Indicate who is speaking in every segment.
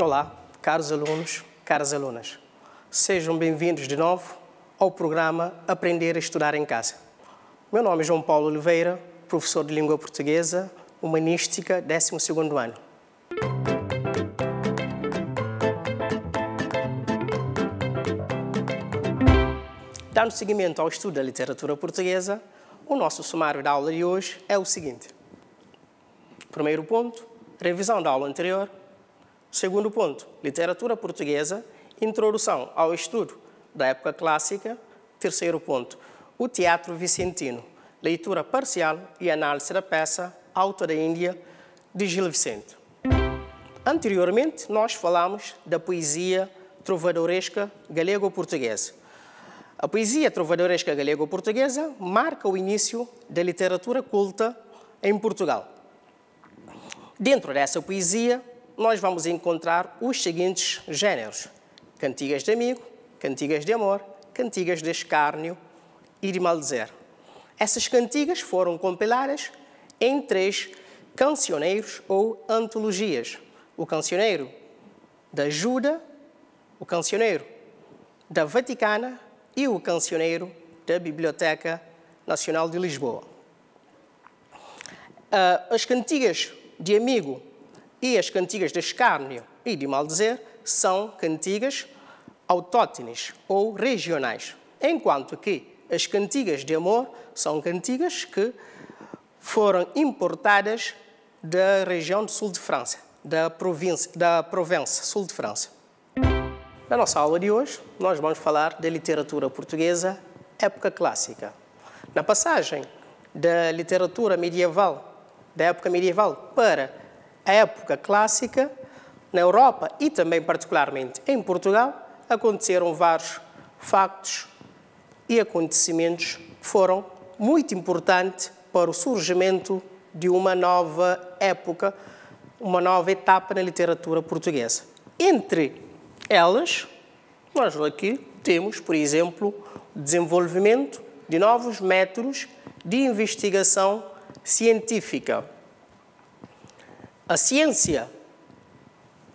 Speaker 1: Olá, caros alunos, caras alunas. Sejam bem-vindos de novo ao programa Aprender a Estudar em Casa. Meu nome é João Paulo Oliveira, professor de Língua Portuguesa, Humanística, 12 ano. Dando seguimento ao estudo da literatura portuguesa, o nosso sumário da aula de hoje é o seguinte. Primeiro ponto, revisão da aula anterior Segundo ponto, literatura portuguesa, introdução ao estudo da época clássica. Terceiro ponto, o teatro vicentino, leitura parcial e análise da peça Alta da Índia, de Gil Vicente. Anteriormente, nós falamos da poesia trovadoresca galego-portuguesa. A poesia trovadoresca galego-portuguesa marca o início da literatura culta em Portugal. Dentro dessa poesia, nós vamos encontrar os seguintes géneros: cantigas de amigo, cantigas de amor, cantigas de escárnio e de maldizer. Essas cantigas foram compiladas em três cancioneiros ou antologias: o cancioneiro da Juda, o cancioneiro da Vaticana e o cancioneiro da Biblioteca Nacional de Lisboa. Ah, as cantigas de amigo e as cantigas de escárnio e de maldizer são cantigas autóctones ou regionais, enquanto que as cantigas de amor são cantigas que foram importadas da região do sul de França, da, província, da Provença, sul de França. Na nossa aula de hoje, nós vamos falar da literatura portuguesa época clássica. Na passagem da literatura medieval, da época medieval para época clássica, na Europa e também, particularmente, em Portugal, aconteceram vários factos e acontecimentos que foram muito importantes para o surgimento de uma nova época, uma nova etapa na literatura portuguesa. Entre elas, nós aqui temos, por exemplo, o desenvolvimento de novos métodos de investigação científica a ciência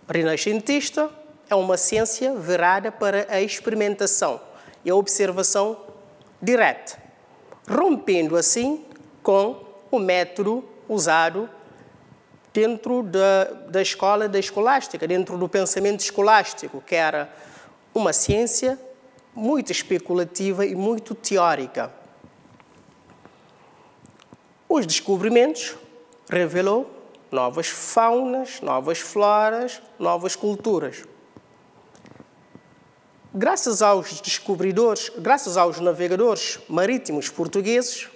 Speaker 1: renascentista é uma ciência virada para a experimentação e a observação direta, rompendo assim com o método usado dentro da, da escola da escolástica, dentro do pensamento escolástico, que era uma ciência muito especulativa e muito teórica. Os descobrimentos revelou novas faunas, novas floras, novas culturas. Graças aos descobridores, graças aos navegadores marítimos portugueses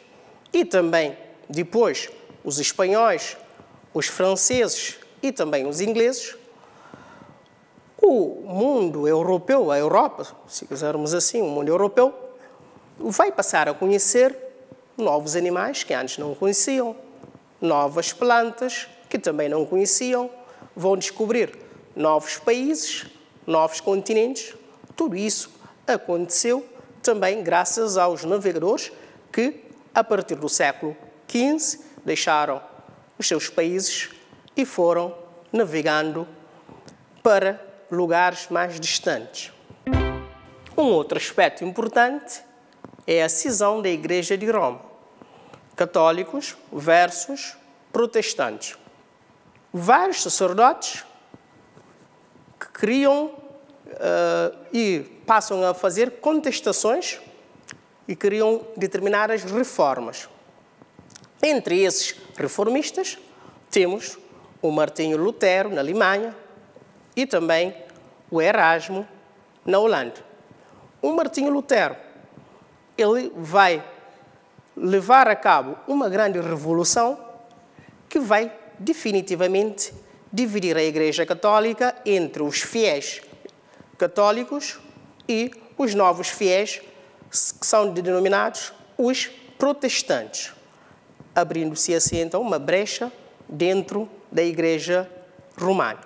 Speaker 1: e também depois os espanhóis, os franceses e também os ingleses, o mundo europeu, a Europa, se quisermos assim, o mundo europeu, vai passar a conhecer novos animais que antes não conheciam, novas plantas, que também não conheciam, vão descobrir novos países, novos continentes. Tudo isso aconteceu também graças aos navegadores que, a partir do século XV, deixaram os seus países e foram navegando para lugares mais distantes. Um outro aspecto importante é a cisão da Igreja de Roma, católicos versus protestantes vários sacerdotes que criam uh, eh, e passam a fazer contestações e criam determinadas reformas. Entre esses reformistas, temos o Martinho Lutero, na Alemanha, e também o Erasmo, na Holanda. O Martinho Lutero, ele vai levar a cabo uma grande revolução que vai definitivamente dividir a Igreja Católica entre os fiéis católicos e os novos fiéis, que são denominados os protestantes, abrindo-se assim então uma brecha dentro da Igreja Romana.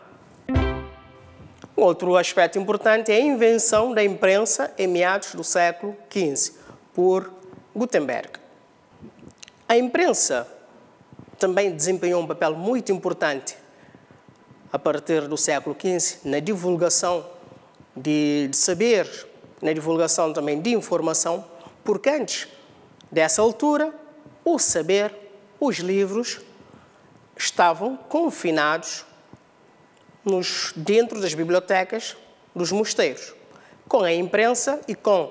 Speaker 1: Um outro aspecto importante é a invenção da imprensa em meados do século XV por Gutenberg. A imprensa também desempenhou um papel muito importante a partir do século XV na divulgação de, de saber, na divulgação também de informação, porque antes dessa altura o saber, os livros, estavam confinados nos, dentro das bibliotecas dos mosteiros, com a imprensa e com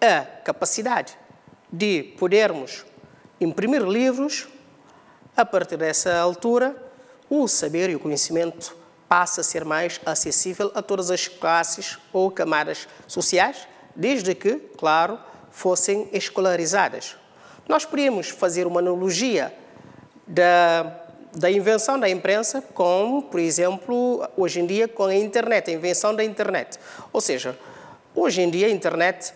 Speaker 1: a capacidade de podermos imprimir livros a partir dessa altura, o saber e o conhecimento passa a ser mais acessível a todas as classes ou camadas sociais, desde que, claro, fossem escolarizadas. Nós podemos fazer uma analogia da, da invenção da imprensa com, por exemplo, hoje em dia, com a internet, a invenção da internet. Ou seja, hoje em dia a internet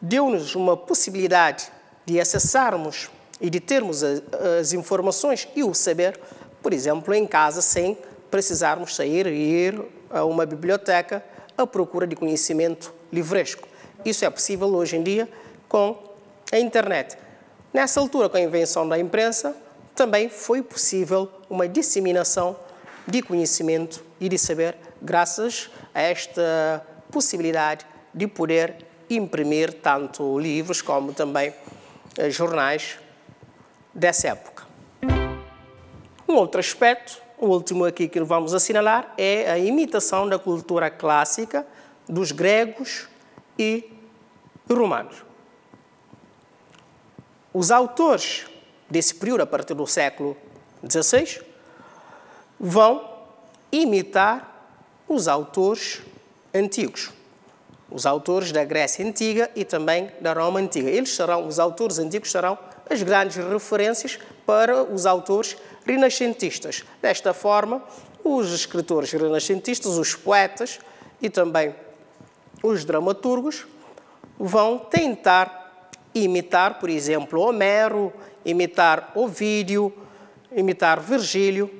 Speaker 1: deu-nos uma possibilidade de acessarmos e de termos as informações e o saber, por exemplo, em casa, sem precisarmos sair e ir a uma biblioteca à procura de conhecimento livresco. Isso é possível hoje em dia com a internet. Nessa altura, com a invenção da imprensa, também foi possível uma disseminação de conhecimento e de saber, graças a esta possibilidade de poder imprimir tanto livros como também eh, jornais dessa época. Um outro aspecto, o último aqui que vamos assinalar, é a imitação da cultura clássica dos gregos e romanos. Os autores desse período, a partir do século XVI, vão imitar os autores antigos, os autores da Grécia Antiga e também da Roma Antiga. Eles serão, os autores antigos serão as grandes referências para os autores renascentistas. Desta forma, os escritores renascentistas, os poetas e também os dramaturgos vão tentar imitar, por exemplo, Homero, imitar Ovídio, imitar Virgílio,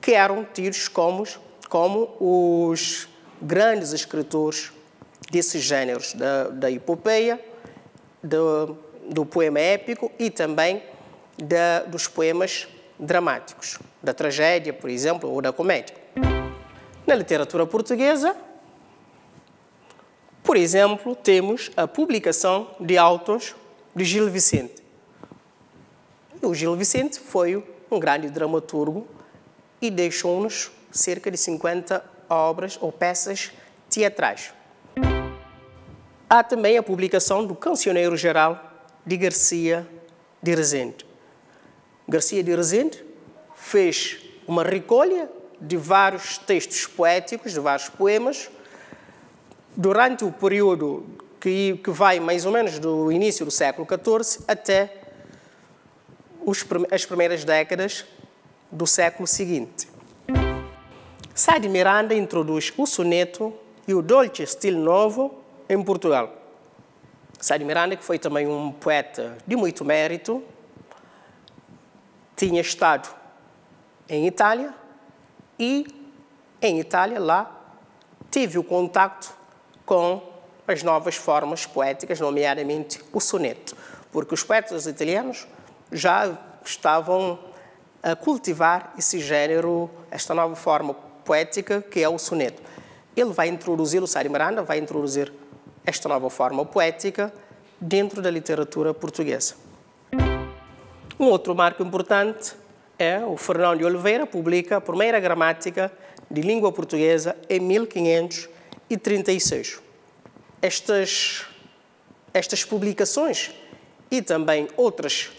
Speaker 1: que eram tidos como, como os grandes escritores desses gêneros, da, da epopeia, da do poema épico e também da, dos poemas dramáticos, da tragédia, por exemplo, ou da comédia. Na literatura portuguesa, por exemplo, temos a publicação de autos de Gil Vicente. O Gil Vicente foi um grande dramaturgo e deixou-nos cerca de 50 obras ou peças teatrais. Há também a publicação do Cancioneiro Geral de Garcia de Rezende. Garcia de Rezende fez uma recolha de vários textos poéticos, de vários poemas, durante o período que, vai mais ou menos do início do século XIV até as primeiras décadas do século seguinte. Sá de Miranda introduz o soneto e o dolce estilo novo em Portugal. Sário Miranda, que foi também um poeta de muito mérito, tinha estado em Itália e, em Itália, lá, tive o contacto com as novas formas poéticas, nomeadamente o soneto, porque os poetas italianos já estavam a cultivar esse género, esta nova forma poética que é o soneto. Ele vai introduzir o Sari Miranda vai introduzir esta nova forma poética dentro da literatura portuguesa. Um outro marco importante é o Fernão de Oliveira publica a primeira gramática de língua portuguesa em 1536. Estas, estas publicações e também outras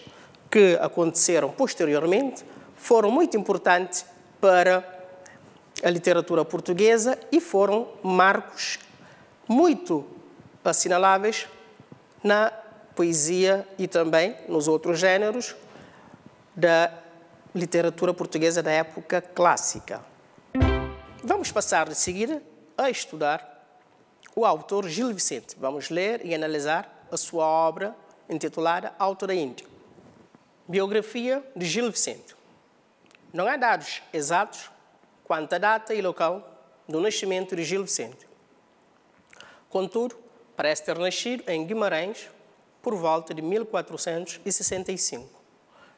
Speaker 1: que aconteceram posteriormente foram muito importantes para a literatura portuguesa e foram marcos muito assinaláveis na poesia e também nos outros gêneros da literatura portuguesa da época clássica. Vamos passar de seguida a estudar o autor Gil Vicente. Vamos ler e analisar a sua obra intitulada Autora Índio. Biografia de Gil Vicente. Não há dados exatos quanto à data e local do nascimento de Gil Vicente. Contudo, Parece ter nascido em Guimarães por volta de 1465.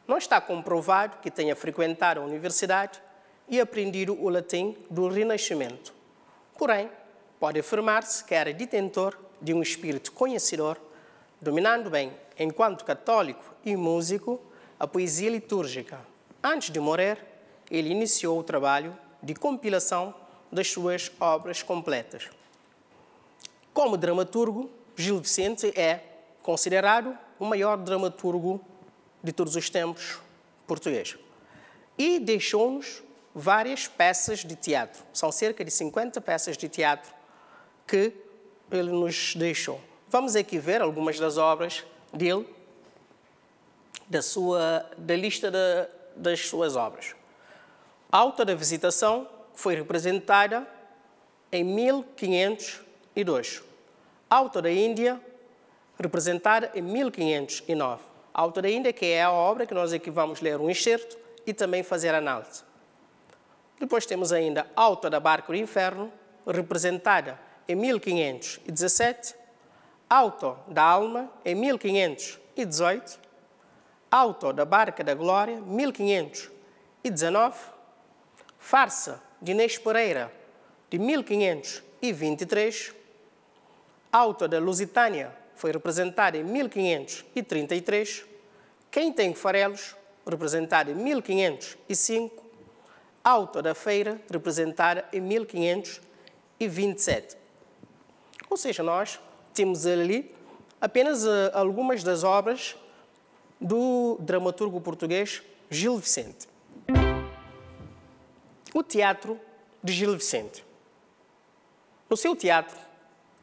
Speaker 1: Não está comprovado que tenha frequentado a universidade e aprendido o latim do Renascimento. Porém, pode afirmar-se que era detentor de um espírito conhecedor, dominando bem, enquanto católico e músico, a poesia litúrgica. Antes de morrer, ele iniciou o trabalho de compilação das suas obras completas. Como dramaturgo, Gil Vicente é considerado o maior dramaturgo de todos os tempos português. E deixou-nos várias peças de teatro. São cerca de 50 peças de teatro que ele nos deixou. Vamos aqui ver algumas das obras dele, da, sua, da lista de, das suas obras. A Alta da Visitação foi representada em 1502. Auto da Índia, representada em 1509. Auto da Índia, que é a obra que nós aqui vamos ler um excerto e também fazer análise. Depois temos ainda Auto da Barca do Inferno, representada em 1517. Auto da Alma, em 1518. Auto da Barca da Glória, 1519. Farsa de Inês Pereira, de 1523 Alta da Lusitânia foi representada em 1533. Quem tem Farelos, representada em 1505. Alta da Feira, representada em 1527. Ou seja, nós temos ali apenas eh, algumas das obras do dramaturgo português Gil Vicente. O teatro de Gil Vicente. No seu teatro,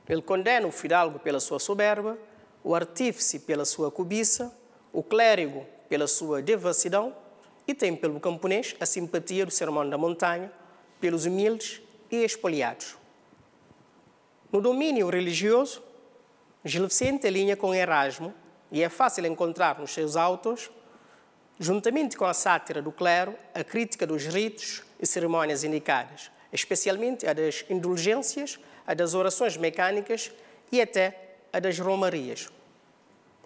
Speaker 1: ele condena o fidalgo pela sua soberba, o artífice pela sua cobiça, o clérigo pela sua devassidão e tem pelo camponês a simpatia do sermão da montanha, pelos humildes e expoliados. No domínio religioso, Gil Vicente alinha com Erasmo e é fácil encontrar nos seus autos, juntamente com a sátira do clero, a crítica dos ritos e cerimônias indicadas, especialmente a das indulgências a das orações mecânicas e até a das romarias.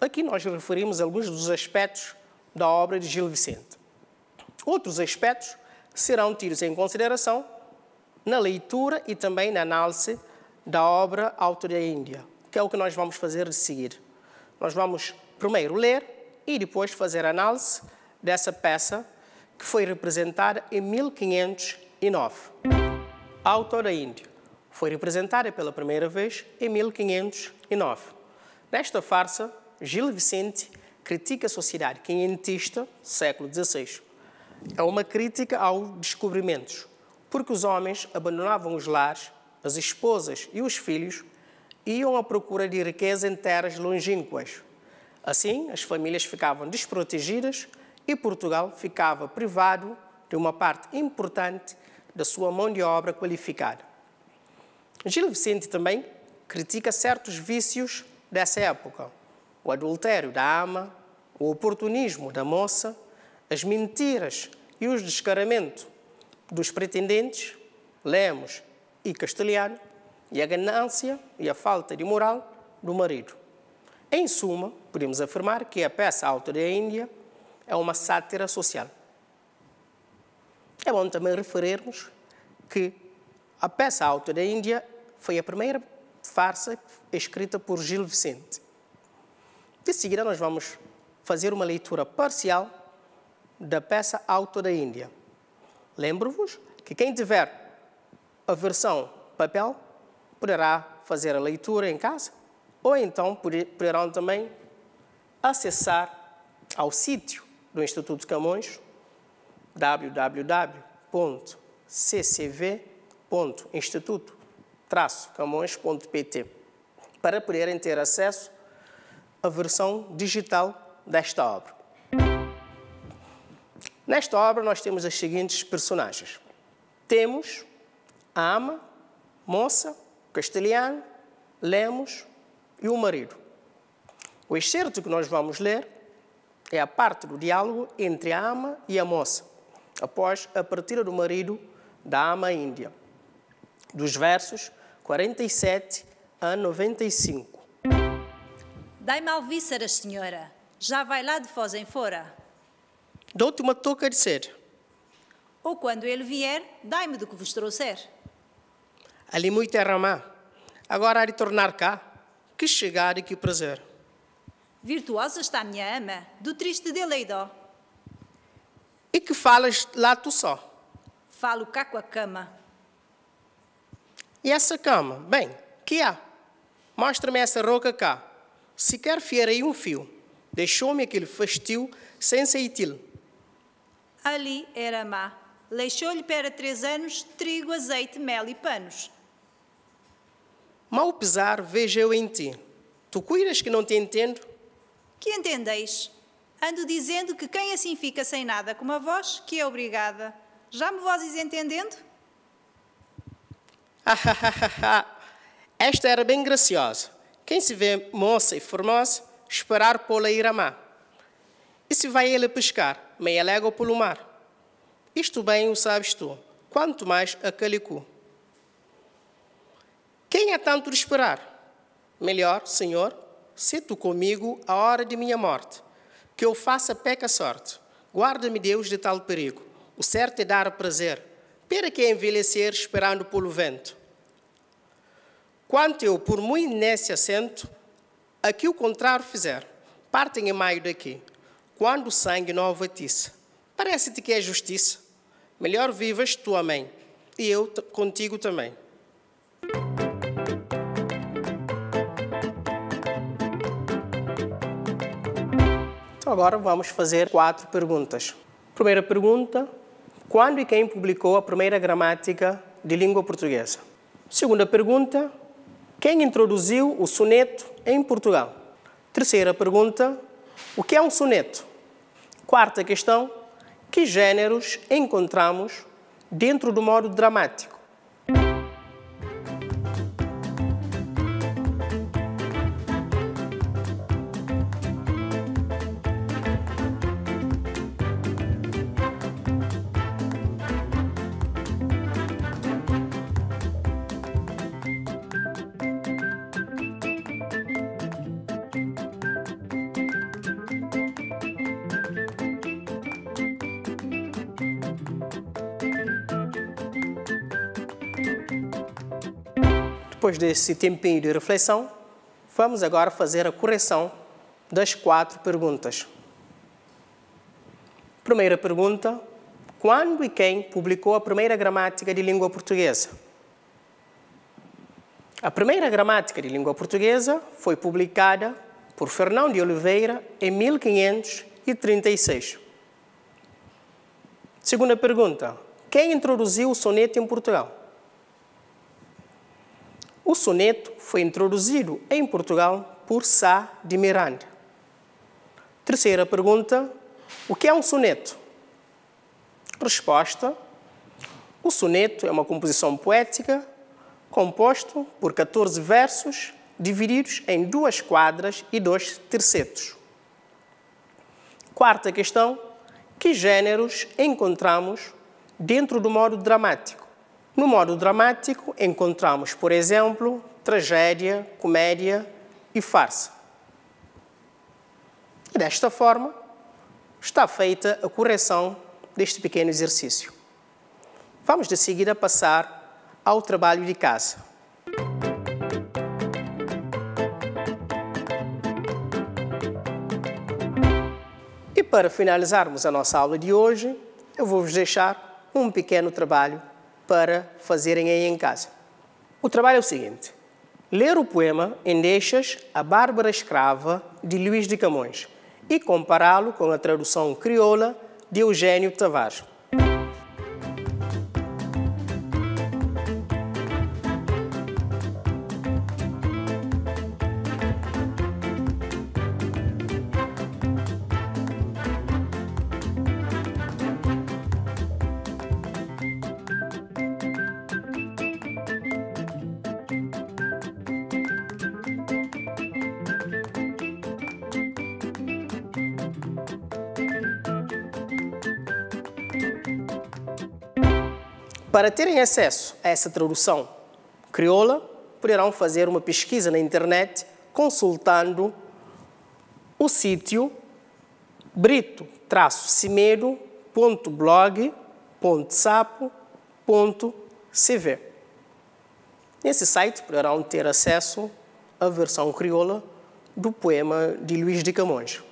Speaker 1: Aqui nós referimos alguns dos aspectos da obra de Gil Vicente. Outros aspectos serão tidos em consideração na leitura e também na análise da obra Autor da Índia, que é o que nós vamos fazer de seguir. Nós vamos primeiro ler e depois fazer análise dessa peça que foi representada em 1509. Autor da Índia foi representada pela primeira vez em 1509. Nesta farsa, Gil Vicente critica a sociedade quinhentista, século XVI. É uma crítica aos descobrimentos, porque os homens abandonavam os lares, as esposas e os filhos iam à procura de riqueza em terras longínquas. Assim, as famílias ficavam desprotegidas e Portugal ficava privado de uma parte importante da sua mão de obra qualificada. Gil Vicente também critica certos vícios dessa época: o adultério da ama, o oportunismo da moça, as mentiras e os descaramento dos pretendentes, Lemos e Castelhano, e a ganância e a falta de moral do marido. Em suma, podemos afirmar que a peça Alta da Índia é uma sátira social. É bom também referirmos que a peça Auto da Índia foi a primeira farsa escrita por Gil Vicente. De seguida, nós vamos fazer uma leitura parcial da peça Auto da Índia. Lembro-vos que quem tiver a versão papel poderá fazer a leitura em casa ou então poderão também acessar ao sítio do Instituto Camões www.ccv.com www.instituto-camões.pt para poderem ter acesso à versão digital desta obra. Nesta obra nós temos as seguintes personagens. Temos a ama, moça, castelhano, Lemos e o marido. O excerto que nós vamos ler é a parte do diálogo entre a ama e a moça, após a partida do marido da ama índia dos versos 47 a 95. Dai-me vísceras, senhora. Já vai lá de foz em fora. Dou-te uma touca de ser. Ou quando ele vier, dai-me do que vos trouxer. Ali muito é ramã. Agora há de tornar cá. Que chegar e que prazer. Virtuosa está a minha ama, do triste dele e dó. E que falas lá tu só? Falo cá com a cama. E essa cama? Bem, que há? Mostra-me essa roca cá. Sequer fiarei um fio. Deixou-me aquele fastio sem seitil. Ali era má. Deixou-lhe para três anos trigo, azeite, mel e panos. Mal pesar vejo eu em ti. Tu cuidas que não te entendo? Que entendeis? Ando dizendo que quem assim fica sem nada como a vós, que é obrigada. Já me vozes entendendo? Esta era bem graciosa. Quem se vê moça e formosa, esperar pô-la ir a mar. E se vai ele pescar, meia légua pelo mar. Isto bem o sabes tu, quanto mais a calicu. Quem é tanto de esperar? Melhor, Senhor, se tu comigo a hora de minha morte, que eu faça peca sorte. Guarda-me, Deus, de tal perigo. O certo é dar prazer, para que é envelhecer esperando pelo vento. Quanto eu, por muito inércia, assento, aqui o contrário fizer. Partem em maio daqui. Quando o sangue nova atiça, parece-te que é justiça. Melhor vivas tua mãe, e eu contigo também. Então agora vamos fazer quatro perguntas. Primeira pergunta, quando e quem publicou a primeira gramática de língua portuguesa? Segunda pergunta, quem introduziu o soneto em Portugal? Terceira pergunta: o que é um soneto? Quarta questão: que géneros encontramos dentro do modo dramático? Depois desse tempinho de reflexão, vamos agora fazer a correção das quatro perguntas. Primeira pergunta: Quando e quem publicou a primeira gramática de língua portuguesa? A primeira gramática de língua portuguesa foi publicada por Fernão de Oliveira em 1536. Segunda pergunta: Quem introduziu o soneto em Portugal? O soneto foi introduzido em Portugal por Sá de Miranda. Terceira pergunta: o que é um soneto? Resposta: o soneto é uma composição poética composto por 14 versos divididos em duas quadras e dois tercetos. Quarta questão: que gêneros encontramos dentro do modo dramático? No modo dramático, encontramos, por exemplo, tragédia, comédia e farsa. E desta forma, está feita a correção deste pequeno exercício. Vamos de seguida passar ao trabalho de casa. E para finalizarmos a nossa aula de hoje, eu vou vos deixar um pequeno trabalho para fazerem aí em casa. O trabalho é o seguinte: ler o poema Endeixas, a Bárbara Escrava, de Luís de Camões, e compará-lo com a tradução crioula de Eugênio Tavares. Para terem acesso a essa tradução crioula, poderão fazer uma pesquisa na internet consultando o sítio brito-cimedo.blog.sapo.cv. Nesse site poderão ter acesso à versão crioula do poema de Luís de Camões.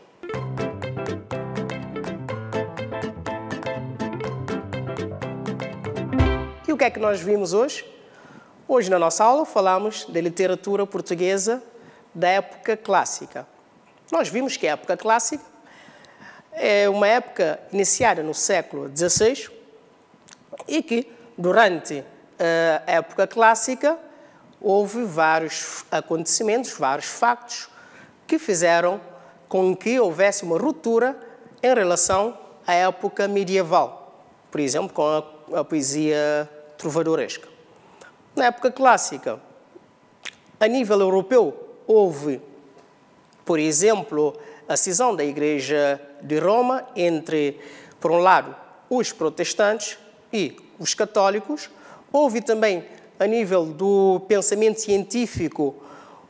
Speaker 1: é que nós vimos hoje? Hoje, na nossa aula, falamos da literatura portuguesa da época clássica. Nós vimos que a época clássica é uma época iniciada no século XVI e que, durante eh, a época clássica, houve vários acontecimentos, vários factos que fizeram com que houvesse uma ruptura em relação à época medieval. Por exemplo, com a, a poesia trovadoresca. Na época clássica, a nível europeu, houve, por exemplo, a cisão da Igreja de Roma entre, por um lado, os protestantes e os católicos. Houve também, a nível do pensamento científico,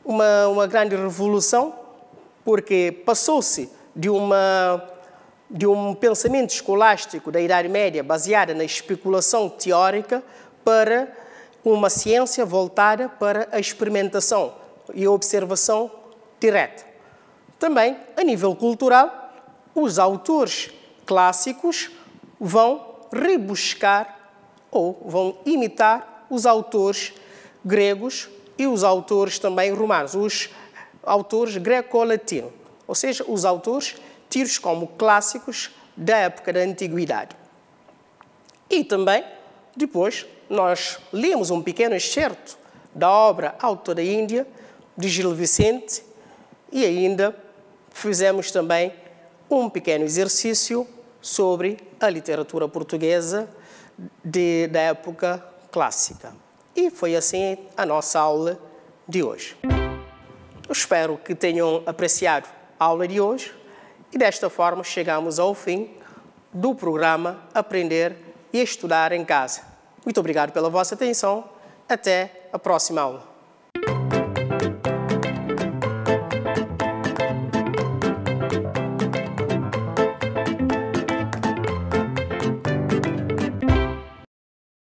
Speaker 1: uma, uma grande revolução, porque passou-se de uma de um pensamento escolástico da Idade Média baseada na especulação teórica para uma ciência voltada para a experimentação e a observação direta. Também, a nível cultural, os autores clássicos vão rebuscar ou vão imitar os autores gregos e os autores também romanos, os autores greco-latino, ou seja, os autores tiros como clássicos da época da antiguidade. E também, depois, nós lemos um pequeno excerto da obra autor da Índia, de Gil Vicente, e ainda fizemos também um pequeno exercício sobre a literatura portuguesa de, da época clássica. E foi assim a nossa aula de hoje. Eu espero que tenham apreciado a aula de hoje e desta forma chegamos ao fim do programa Aprender e Estudar em Casa. Muito obrigado pela vossa atenção. Até a próxima aula.